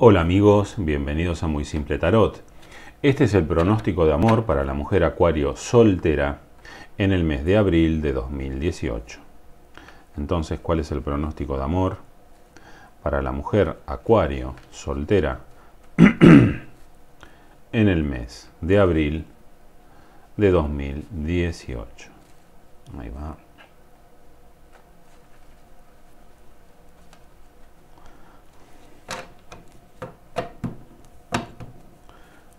Hola amigos, bienvenidos a Muy Simple Tarot. Este es el pronóstico de amor para la mujer acuario soltera en el mes de abril de 2018. Entonces, ¿cuál es el pronóstico de amor para la mujer acuario soltera en el mes de abril de 2018? Ahí va.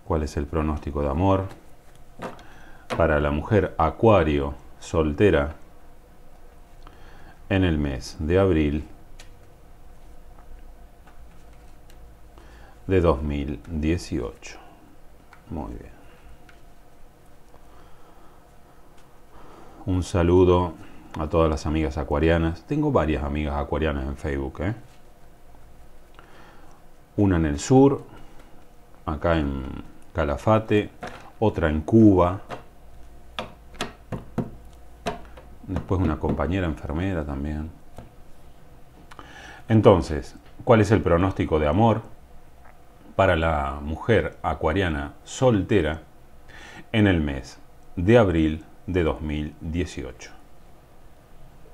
cuál es el pronóstico de amor. Para la mujer acuario soltera en el mes de abril de 2018. Muy bien. Un saludo a todas las amigas acuarianas. Tengo varias amigas acuarianas en Facebook. ¿eh? Una en el sur, acá en, Calafate, otra en Cuba, después una compañera enfermera también. Entonces, ¿cuál es el pronóstico de amor para la mujer acuariana soltera en el mes de abril de 2018?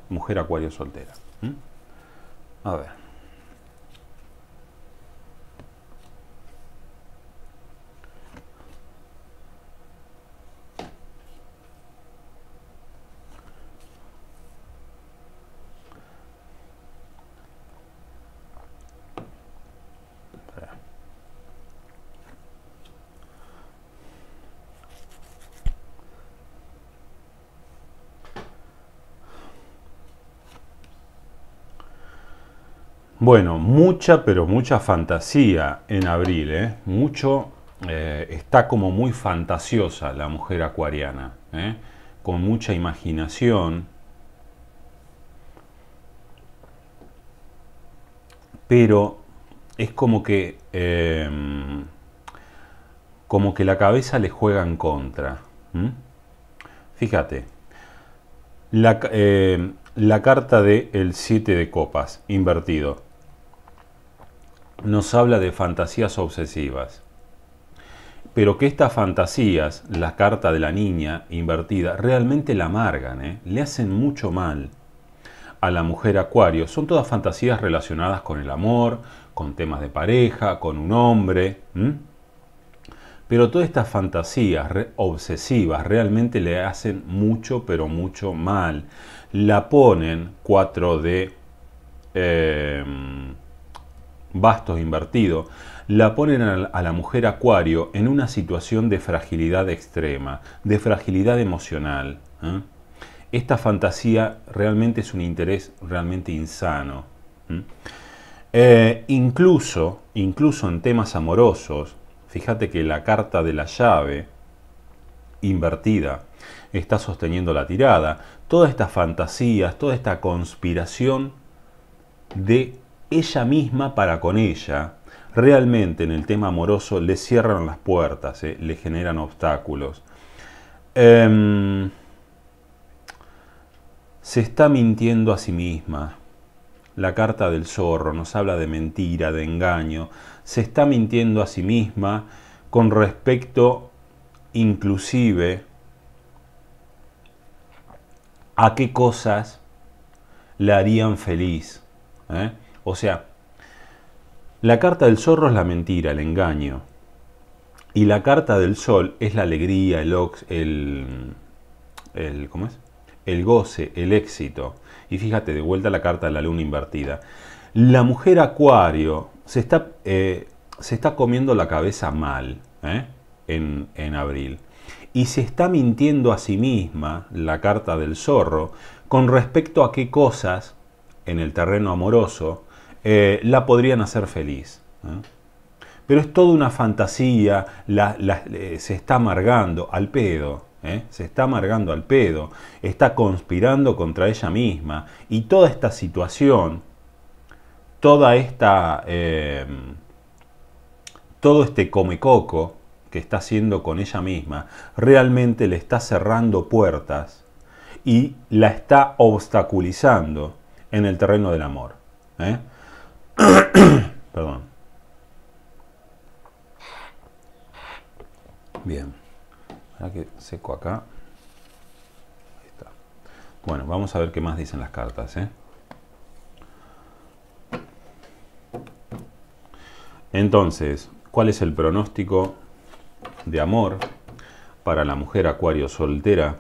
Mujer acuario soltera. A ver. Bueno, mucha, pero mucha fantasía en abril, ¿eh? Mucho, eh, está como muy fantasiosa la mujer acuariana, ¿eh? con mucha imaginación. Pero es como que, em, como que la cabeza le juega en contra. Fíjate, la, carta del el 7 de copas, invertido nos habla de fantasías obsesivas. Pero que estas fantasías, la carta de la niña invertida, realmente la amargan, ¿eh? le hacen mucho mal a la mujer acuario. Son todas fantasías relacionadas con el amor, con temas de pareja, con un hombre. Pero todas estas fantasías obsesivas realmente le hacen mucho, pero mucho mal. La ponen 4 de... Em, bastos invertido, la ponen a la mujer acuario en una situación de fragilidad extrema, de fragilidad emocional. ¿eh? Esta fantasía realmente es un interés realmente insano. ¿eh? Eh, incluso, incluso en temas amorosos, fíjate que la carta de la llave invertida está sosteniendo la tirada. Todas estas fantasías, toda esta conspiración de ella misma para con ella, realmente en el tema amoroso le cierran las puertas, eh, le generan obstáculos. Em, se está mintiendo a sí misma. La carta del zorro nos habla de mentira, de engaño. Se está mintiendo a sí misma con respecto inclusive a qué cosas le harían feliz. ¿eh? O sea, la carta del zorro es la mentira, el engaño. Y la carta del sol es la alegría, el, el, ¿cómo es? el goce, el éxito. Y fíjate, de vuelta la carta de la luna invertida. La mujer acuario se está, eh, comiendo la cabeza mal ¿eh? en abril. Y se está mintiendo a sí misma, la carta del zorro, con respecto a qué cosas en el terreno amoroso eh, la podrían hacer feliz. Pero es toda una fantasía, la, eh, se está amargando al pedo. ¿eh? Se está amargando al pedo, está conspirando contra ella misma y toda esta situación, toda esta, todo este comecoco que está haciendo con ella misma, realmente le está cerrando puertas y la está obstaculizando en el terreno del amor. Perdón. Bien. Ahora que seco acá. Bueno, vamos a ver qué más dicen las cartas. ¿eh? Entonces, ¿cuál es el pronóstico de amor para la mujer acuario soltera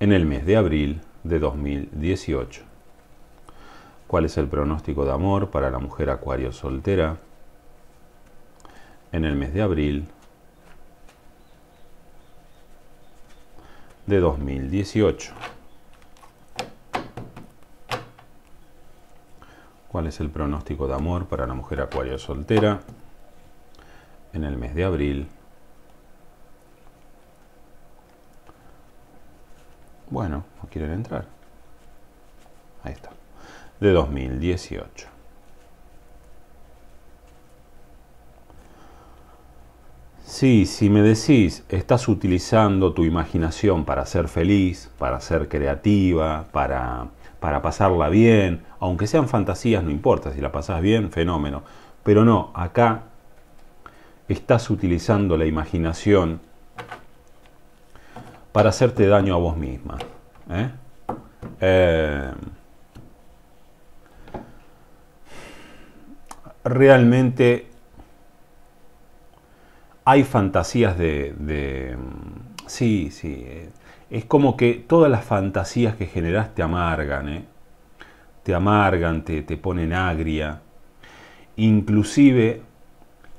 en el mes de abril de 2018? ¿Cuál es el pronóstico de amor para la mujer acuario soltera en el mes de abril de 2018? ¿Cuál es el pronóstico de amor para la mujer acuario soltera en el mes de abril? Bueno, no quieren entrar. Ahí está de 2018. Sí, si me decís, estás utilizando tu imaginación para ser feliz, para ser creativa, para, para pasarla bien, aunque sean fantasías, no importa, si la pasas bien, fenómeno. Pero no, acá estás utilizando la imaginación para hacerte daño a vos misma. ¿eh? eh realmente hay fantasías de, Sí, sí. Eh, es como que todas las fantasías que generas te amargan, eh, Te amargan, te, te ponen agria. Inclusive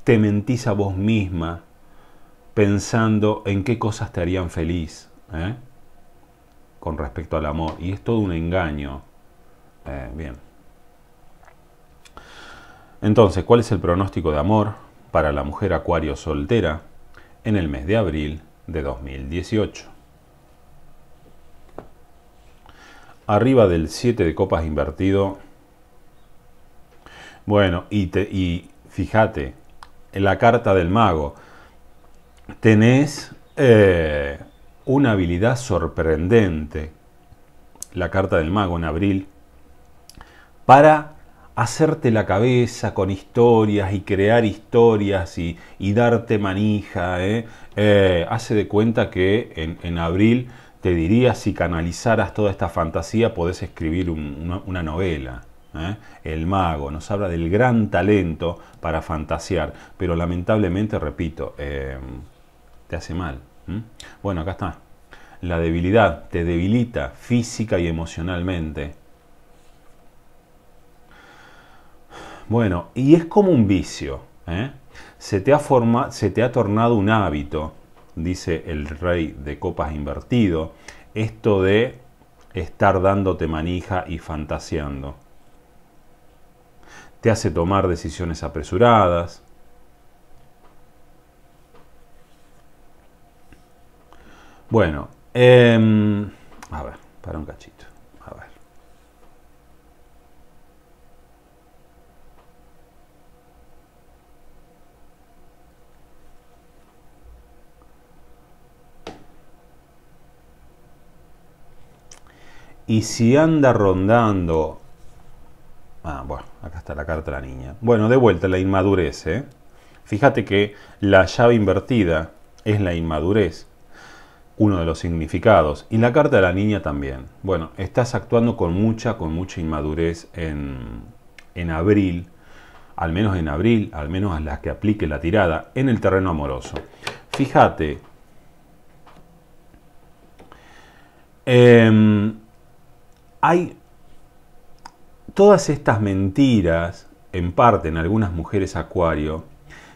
te mentís a vos misma pensando en qué cosas te harían feliz eh, con respecto al amor. Y es todo un engaño. bien. Entonces, ¿cuál es el pronóstico de amor para la mujer acuario soltera en el mes de abril de 2018? Arriba del 7 de copas invertido. Bueno, y, fíjate, en la carta del mago, tenés eh, una habilidad sorprendente, la carta del mago en abril, para hacerte la cabeza con historias y crear historias y, darte manija, ¿eh? Eh, hace de cuenta que en, abril te diría si canalizaras toda esta fantasía podés escribir una, novela. ¿eh? El mago nos habla del gran talento para fantasear, pero lamentablemente, repito, em, te hace mal. Bueno, acá está. La debilidad te debilita física y emocionalmente Bueno, y es como un vicio. ¿eh? Se, te ha forma, se te ha tornado un hábito, dice el rey de copas invertido, esto de estar dándote manija y fantaseando. Te hace tomar decisiones apresuradas. Bueno, em, a ver, para un cachito. Y si anda rondando... Ah, bueno, acá está la carta de la niña. Bueno, de vuelta, la inmadurez. ¿eh? Fíjate que la llave invertida es la inmadurez, uno de los significados. Y la carta de la niña también. Bueno, estás actuando con mucha, con mucha inmadurez en, en abril, al menos en abril, al menos a las que aplique la tirada, en el terreno amoroso. Fíjate, em, hay todas estas mentiras, en parte en algunas mujeres acuario,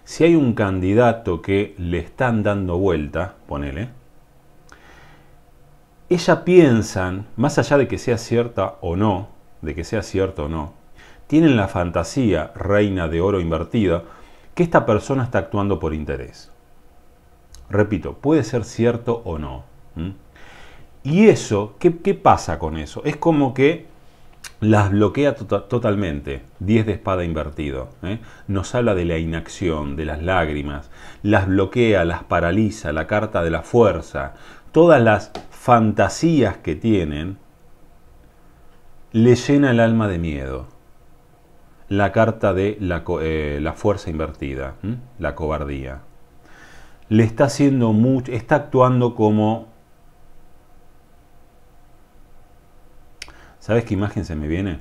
si hay un candidato que le están dando vuelta, ponele, ella piensan, más allá de que sea cierta o no, de que sea cierto o no, tienen la fantasía, reina de oro invertida, que esta persona está actuando por interés. Repito, puede ser cierto o no. Y eso, ¿qué, pasa con eso? Es como que las bloquea tota, totalmente. Diez de espada invertido. ¿eh? Nos habla de la inacción, de las lágrimas. Las bloquea, las paraliza, la carta de la fuerza. Todas las fantasías que tienen le llena el alma de miedo. La carta de la, eh, fuerza invertida, la cobardía. Le está haciendo mucho, está actuando como ¿Sabes qué imagen se me viene?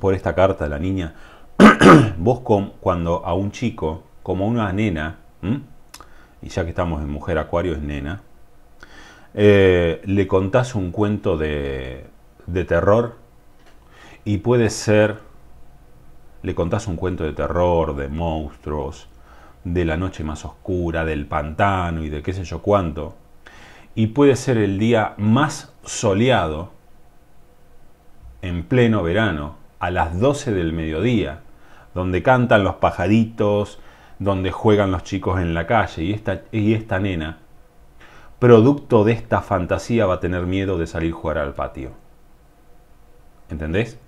Por esta carta de la niña. Vos cuando a un chico, como a una nena, y ya que estamos en mujer acuario es nena, eh, le contás un cuento de, de terror y puede ser, le contás un cuento de terror, de monstruos, de la noche más oscura, del pantano y de qué sé yo cuánto, y puede ser el día más soleado en pleno verano, a las 12 del mediodía, donde cantan los pajaritos, donde juegan los chicos en la calle, y esta, y esta nena, producto de esta fantasía, va a tener miedo de salir a jugar al patio. ¿Entendés?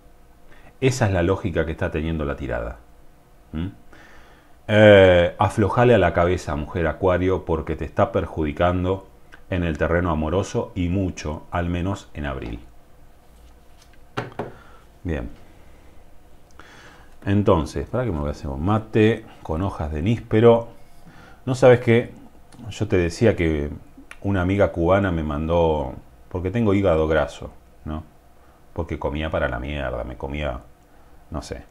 Esa es la lógica que está teniendo la tirada. ¿Mm? Eh, aflojale a la cabeza, mujer acuario, porque te está perjudicando en el terreno amoroso y mucho, al menos en abril. Bien. Entonces, ¿para que me voy a hacer mate? Con hojas de níspero. No sabes que yo te decía que una amiga cubana me mandó, porque tengo hígado graso, ¿no? Porque comía para la mierda, me comía, no sé.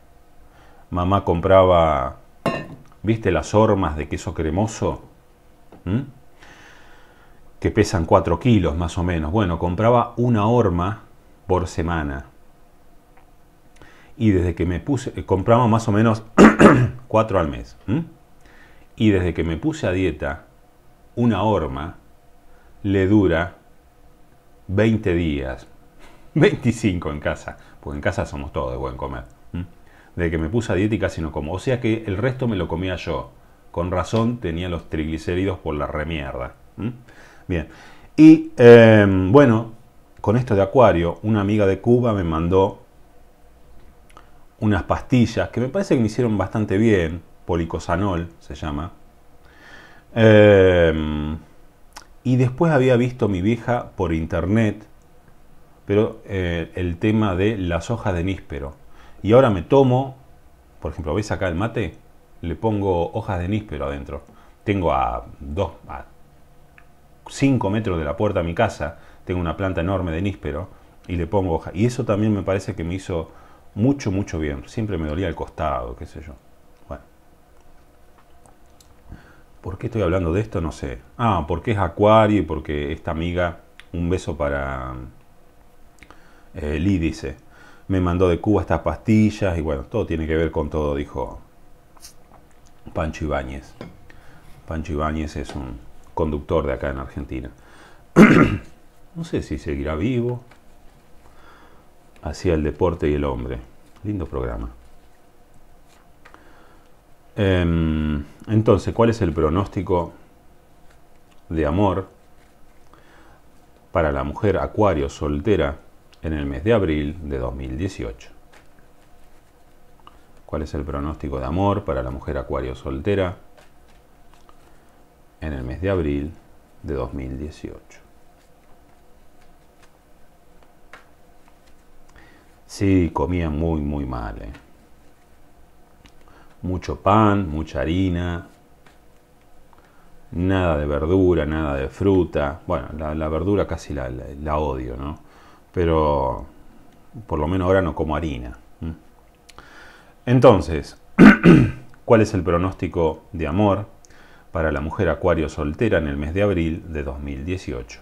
Mamá compraba, ¿viste las hormas de queso cremoso? ¿Mm? Que pesan 4 kilos más o menos. Bueno, compraba una horma por semana y desde que me puse, eh, compramos más o menos 4 al mes. Y desde que me puse a dieta, una horma le dura 20 días, 25 en casa, porque en casa somos todos de buen comer. Desde que me puse a dieta y casi no como. O sea que el resto me lo comía yo. Con razón tenía los triglicéridos por la remierda. Bien. Y em, bueno, con esto de Acuario, una amiga de Cuba me mandó unas pastillas que me parece que me hicieron bastante bien, policosanol se llama. Em, y después había visto mi vieja por internet, pero eh, el tema de las hojas de níspero. Y ahora me tomo, por ejemplo, veis acá el mate? Le pongo hojas de níspero adentro. Tengo a a 5 metros de la puerta de mi casa, tengo una planta enorme de níspero y le pongo hojas. Y eso también me parece que me hizo mucho, mucho bien. Siempre me dolía el costado, qué sé yo. Bueno. ¿Por qué estoy hablando de esto? No sé. Ah, porque es Acuario y porque esta amiga, un beso para eh, dice. Me mandó de Cuba estas pastillas y bueno, todo tiene que ver con todo, dijo Pancho Ibáñez. Pancho Ibáñez es un conductor de acá en Argentina. no sé si seguirá vivo, hacia el deporte y el hombre. Lindo programa. Em, entonces, ¿cuál es el pronóstico de amor para la mujer acuario soltera en el mes de abril de 2018? ¿Cuál es el pronóstico de amor para la mujer acuario soltera en el mes de abril de 2018? Sí, comía muy, muy mal. Eh. Mucho pan, mucha harina, nada de verdura, nada de fruta. Bueno, la, verdura casi la, la, odio, ¿no? Pero por lo menos ahora no como harina. Entonces, ¿cuál es el pronóstico de amor para la mujer acuario soltera en el mes de abril de 2018?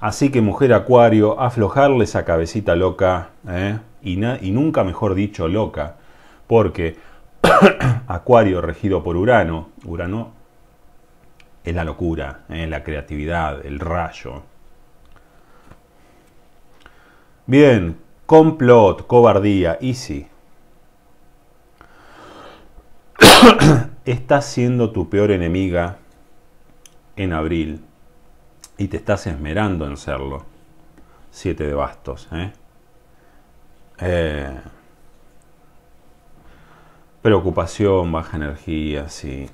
Así que mujer acuario, aflojarle esa cabecita loca, ¿eh? y, nunca mejor dicho loca, porque acuario regido por Urano, Urano es la locura, ¿eh? la creatividad, el rayo. Bien, complot, cobardía, easy. Estás siendo tu peor enemiga en abril y te estás esmerando en serlo. Siete de bastos. ¿eh? Eh, preocupación, baja energía, sí.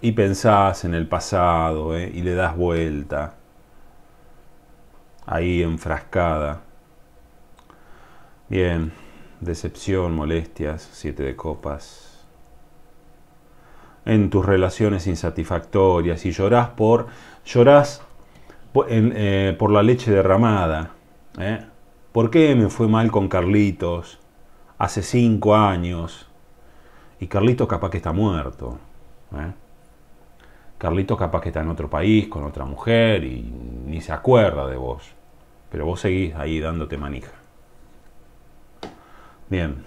Y pensás en el pasado ¿eh? y le das vuelta. Ahí enfrascada. Bien, decepción, molestias, siete de copas en tus relaciones insatisfactorias y llorás por Llorás eh, por, la leche derramada. ¿eh? ¿Por qué me fue mal con Carlitos hace cinco años? Y Carlitos capaz que está muerto. ¿eh? Carlitos capaz que está en otro país, con otra mujer y ni se acuerda de vos. Pero vos seguís ahí dándote manija. Bien.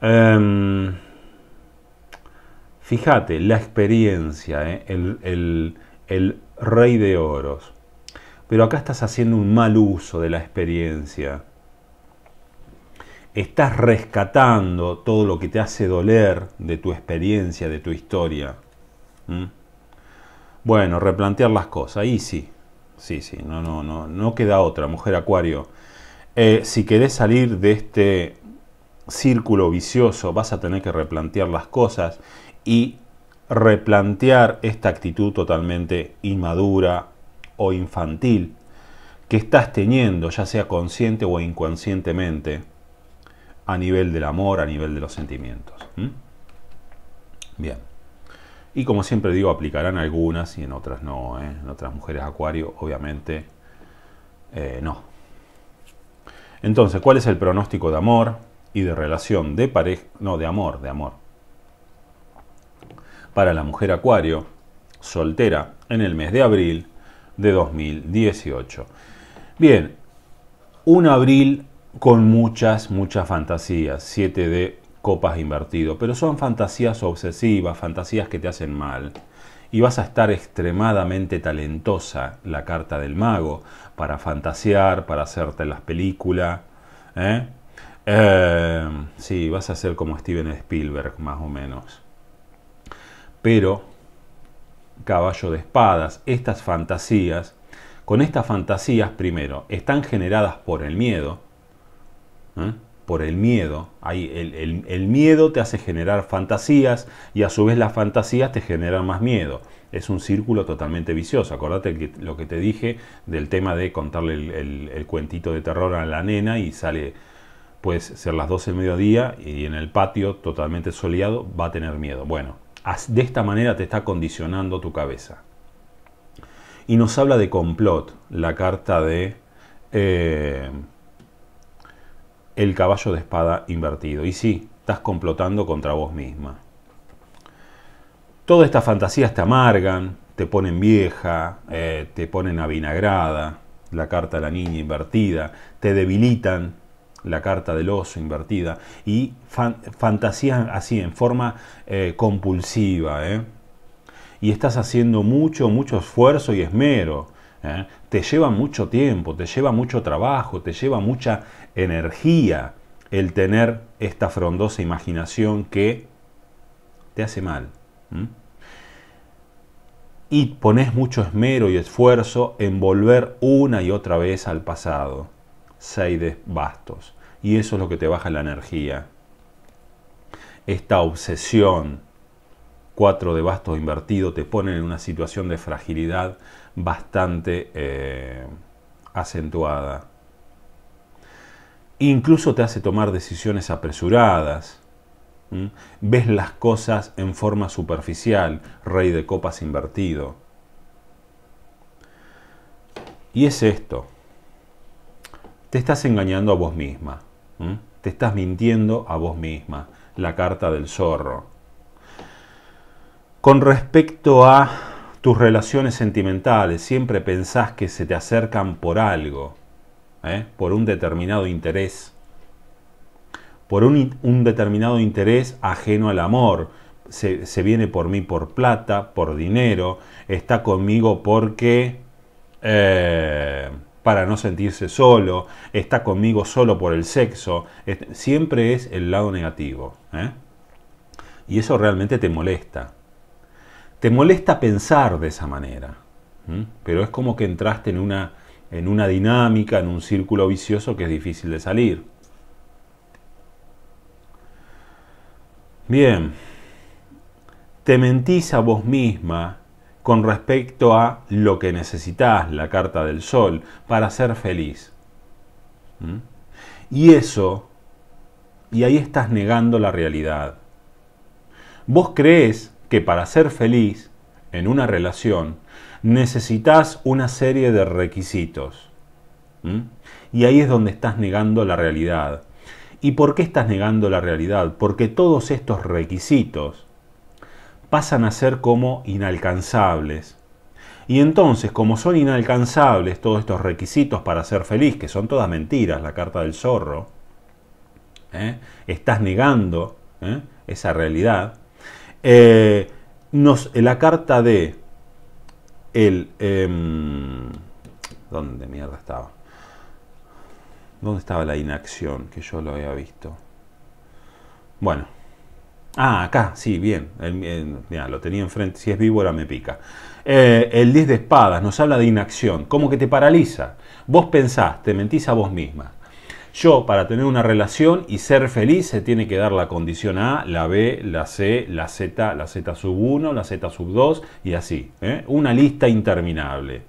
Em, Fíjate, la experiencia, ¿eh? el, rey de oros. Pero acá estás haciendo un mal uso de la experiencia. Estás rescatando todo lo que te hace doler de tu experiencia, de tu historia. ¿Mm? Bueno, replantear las cosas. Ahí sí. Sí, sí, no, no, no, no queda otra, mujer acuario. Eh, si querés salir de este círculo vicioso, vas a tener que replantear las cosas y replantear esta actitud totalmente inmadura o infantil que estás teniendo, ya sea consciente o inconscientemente, a nivel del amor, a nivel de los sentimientos. Bien. Y como siempre digo, aplicarán algunas y en otras no. ¿eh? En otras mujeres acuario, obviamente, eh, no. Entonces, ¿cuál es el pronóstico de amor y de relación de pareja? No, de amor, de amor para la mujer acuario soltera en el mes de abril de 2018. Bien, un abril con muchas, muchas fantasías, 7 de copas invertido, pero son fantasías obsesivas, fantasías que te hacen mal. Y vas a estar extremadamente talentosa, la carta del mago, para fantasear, para hacerte las películas. ¿eh? Eh, sí, vas a ser como Steven Spielberg, más o menos pero caballo de espadas, estas fantasías, con estas fantasías primero, están generadas por el miedo, ¿eh? por el miedo, el, miedo te hace generar fantasías y a su vez las fantasías te generan más miedo es un círculo totalmente vicioso. Acordate lo que te dije del tema de contarle el, el, cuentito de terror a la nena y sale, pues, ser las 12 del mediodía y en el patio totalmente soleado va a tener miedo. Bueno, de esta manera te está condicionando tu cabeza. Y nos habla de complot, la carta de eh, el caballo de espada invertido. Y sí, estás complotando contra vos misma. Todas estas fantasías te amargan, te ponen vieja, eh, te ponen avinagrada, la carta de la niña invertida, te debilitan, la carta del oso invertida, y fantasías así, en forma eh, compulsiva. ¿eh? Y estás haciendo mucho, mucho esfuerzo y esmero. ¿eh? Te lleva mucho tiempo, te lleva mucho trabajo, te lleva mucha energía el tener esta frondosa imaginación que te hace mal. Y pones mucho esmero y esfuerzo en volver una y otra vez al pasado de Bastos. Y eso es lo que te baja la energía. Esta obsesión, cuatro de bastos invertido, te pone en una situación de fragilidad bastante eh, acentuada. Incluso te hace tomar decisiones apresuradas. Ves las cosas en forma superficial, rey de copas invertido. Y es esto. Te estás engañando a vos misma. Te estás mintiendo a vos misma. La carta del zorro. Con respecto a tus relaciones sentimentales, siempre pensás que se te acercan por algo, ¿eh? por un determinado interés por un, determinado interés ajeno al amor. Se, viene por mí por plata, por dinero, está conmigo porque eh, para no sentirse solo, está conmigo solo por el sexo, siempre es el lado negativo. ¿eh? Y eso realmente te molesta. Te molesta pensar de esa manera, pero es como que entraste en una, en una dinámica, en un círculo vicioso que es difícil de salir. Bien, te mentís a vos misma con respecto a lo que necesitas, la carta del sol, para ser feliz. ¿Mm? Y eso, y ahí estás negando la realidad. Vos crees que para ser feliz en una relación necesitas una serie de requisitos. ¿Mm? Y ahí es donde estás negando la realidad. ¿Y por qué estás negando la realidad? Porque todos estos requisitos pasan a ser como inalcanzables. Y entonces, como son inalcanzables todos estos requisitos para ser feliz, que son todas mentiras, la carta del zorro, ¿eh? estás negando ¿eh? esa realidad, eh, nos, la carta de el... Em, ¿Dónde mierda estaba? ¿Dónde estaba la inacción que yo lo había visto? Bueno, Ah, acá, sí, bien. Mira, lo tenía enfrente. Si es víbora, me pica. Eh, el 10 de espadas nos habla de inacción, como que te paraliza. Vos pensás, te mentís a vos misma. Yo, para tener una relación y ser feliz, se tiene que dar la condición A, la B, la C, la Z, la Z sub 1, la Z sub 2 y así. ¿eh? Una lista interminable.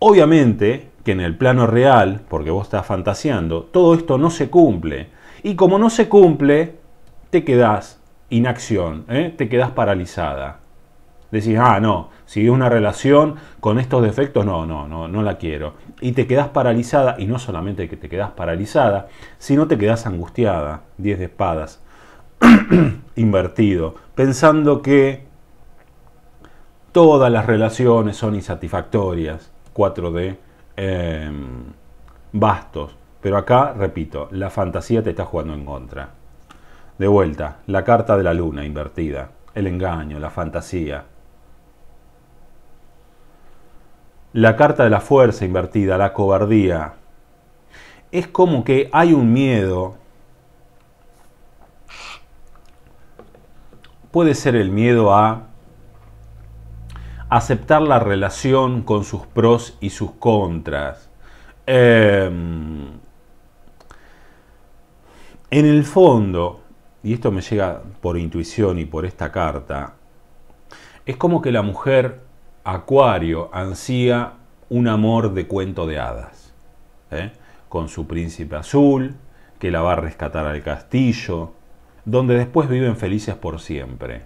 Obviamente que en el plano real, porque vos estás fantaseando, todo esto no se cumple. Y como no se cumple, te quedas inacción, ¿eh? te quedas paralizada. Decís, ah, no, si es una relación con estos defectos, no, no, no, no la quiero. Y te quedas paralizada, y no solamente que te quedas paralizada, sino te quedas angustiada, 10 de espadas, invertido, pensando que todas las relaciones son insatisfactorias, 4 de em, bastos. Pero acá, repito, la fantasía te está jugando en contra. De vuelta, la carta de la luna invertida, el engaño, la fantasía. La carta de la fuerza invertida, la cobardía. Es como que hay un miedo. Puede ser el miedo a aceptar la relación con sus pros y sus contras. Em, en el fondo, y esto me llega por intuición y por esta carta, es como que la mujer Acuario ansía un amor de cuento de hadas, ¿eh? con su príncipe azul, que la va a rescatar al castillo, donde después viven felices por siempre.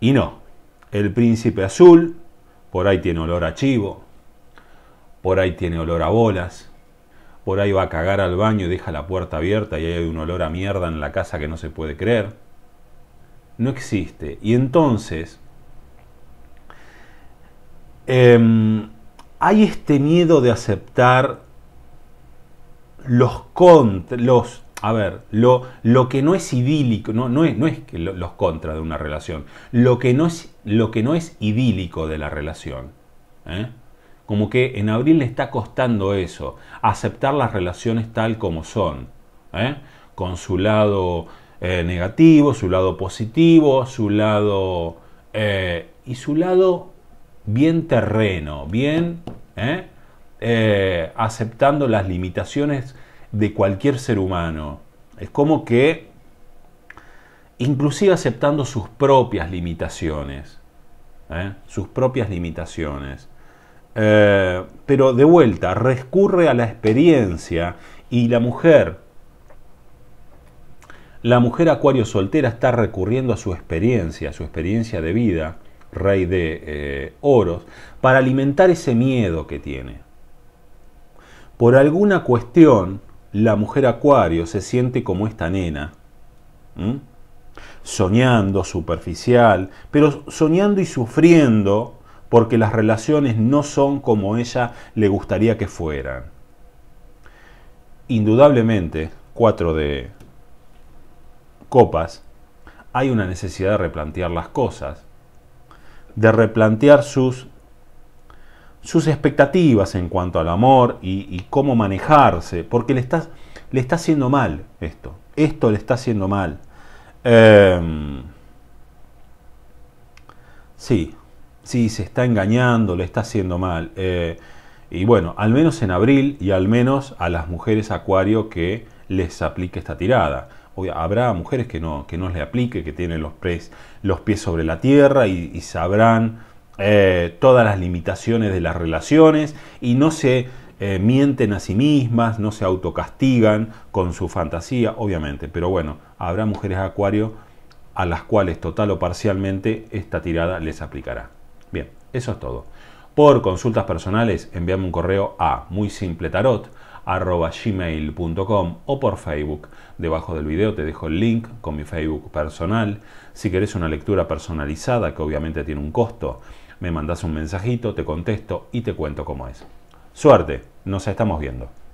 Y no, el príncipe azul, por ahí tiene olor a chivo, por ahí tiene olor a bolas, por ahí va a cagar al baño y deja la puerta abierta y hay un olor a mierda en la casa que no se puede creer. No existe. Y entonces, em, hay este miedo de aceptar los contra, los, a ver, lo, lo, que no es idílico, no, no es, no es que los contras de una relación, lo que no es, lo que no es idílico de la relación. ¿eh? Como que en abril le está costando eso, aceptar las relaciones tal como son, ¿eh? con su lado eh, negativo, su lado positivo, su lado... Eh, y su lado bien terreno, bien aceptando las limitaciones de cualquier ser humano. Es como que, inclusive aceptando sus propias limitaciones, sus propias limitaciones. Eh, pero de vuelta, recurre a la experiencia y la mujer, la mujer acuario soltera está recurriendo a su experiencia, a su experiencia de vida, rey de eh, oros, para alimentar ese miedo que tiene. Por alguna cuestión, la mujer acuario se siente como esta nena, soñando, superficial, pero soñando y sufriendo porque las relaciones no son como ella le gustaría que fueran. Indudablemente, cuatro de copas, hay una necesidad de replantear las cosas, de replantear sus, sus expectativas en cuanto al amor y, cómo manejarse, porque le está, le está haciendo mal esto, esto le está haciendo mal. Em, sí, si se está engañando, le está haciendo mal. Eh, y bueno, al menos en abril y al menos a las mujeres acuario que les aplique esta tirada. habrá mujeres que no, que no le aplique, que tienen los, pies, los pies sobre la tierra y, sabrán eh, todas las limitaciones de las relaciones y no se eh, mienten a sí mismas, no se autocastigan con su fantasía, obviamente. Pero bueno, habrá mujeres acuario a las cuales total o parcialmente esta tirada les aplicará. Bien, eso es todo. Por consultas personales, envíame un correo a muy simple o por Facebook. Debajo del video te dejo el link con mi Facebook personal. Si querés una lectura personalizada, que obviamente tiene un costo, me mandas un mensajito, te contesto y te cuento cómo es. Suerte, nos estamos viendo.